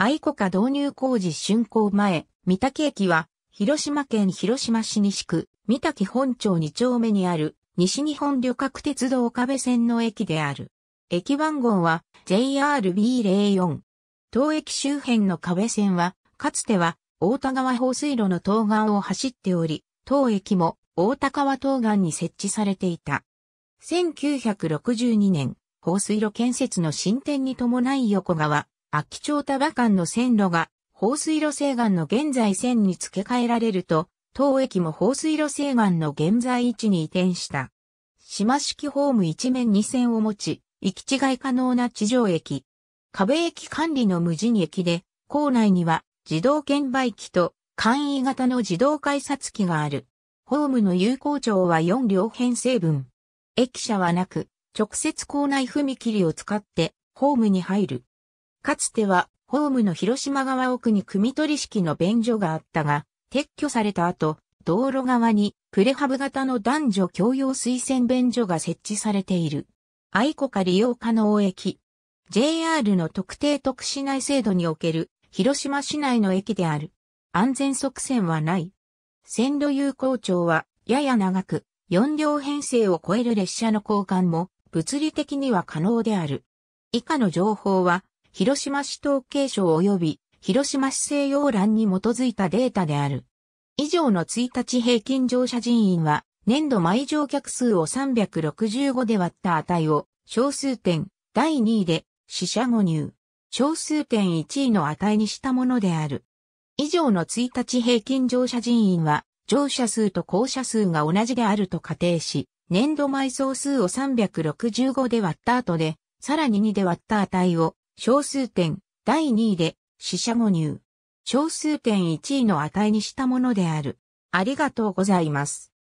愛子家導入工事竣工前、三滝駅は、広島県広島市西区、三滝本町2丁目にある、西日本旅客鉄道岡部線の駅である。駅番号は JRB04。当駅周辺の壁線は、かつては、大田川放水路の東岸を走っており、当駅も大田川東岸に設置されていた。1962年、放水路建設の進展に伴い横川、秋町田場間の線路が、放水路西岸の現在線に付け替えられると、当駅も放水路西岸の現在位置に移転した。島式ホーム一面2線を持ち、行き違い可能な地上駅。壁駅管理の無人駅で、構内には自動券売機と簡易型の自動改札機がある。ホームの有効長は4両編成分。駅舎はなく、直接構内踏切を使ってホームに入る。かつては、ホームの広島側奥に組取式の便所があったが、撤去された後、道路側にプレハブ型の男女共用推薦便所が設置されている。愛子か利用可能駅。JR の特定特市内制度における広島市内の駅である。安全側線はない。線路有効長はやや長く、4両編成を超える列車の交換も物理的には可能である。以下の情報は広島市統計省及び広島市西洋欄に基づいたデータである。以上の1日平均乗車人員は、年度毎乗客数を365で割った値を、小数点第2位で、死者誤入。小数点1位の値にしたものである。以上の1日平均乗車人員は、乗車数と降車数が同じであると仮定し、年度埋総数を365で割った後で、さらに2で割った値を、小数点第2位で死者誤入。小数点1位の値にしたものである。ありがとうございます。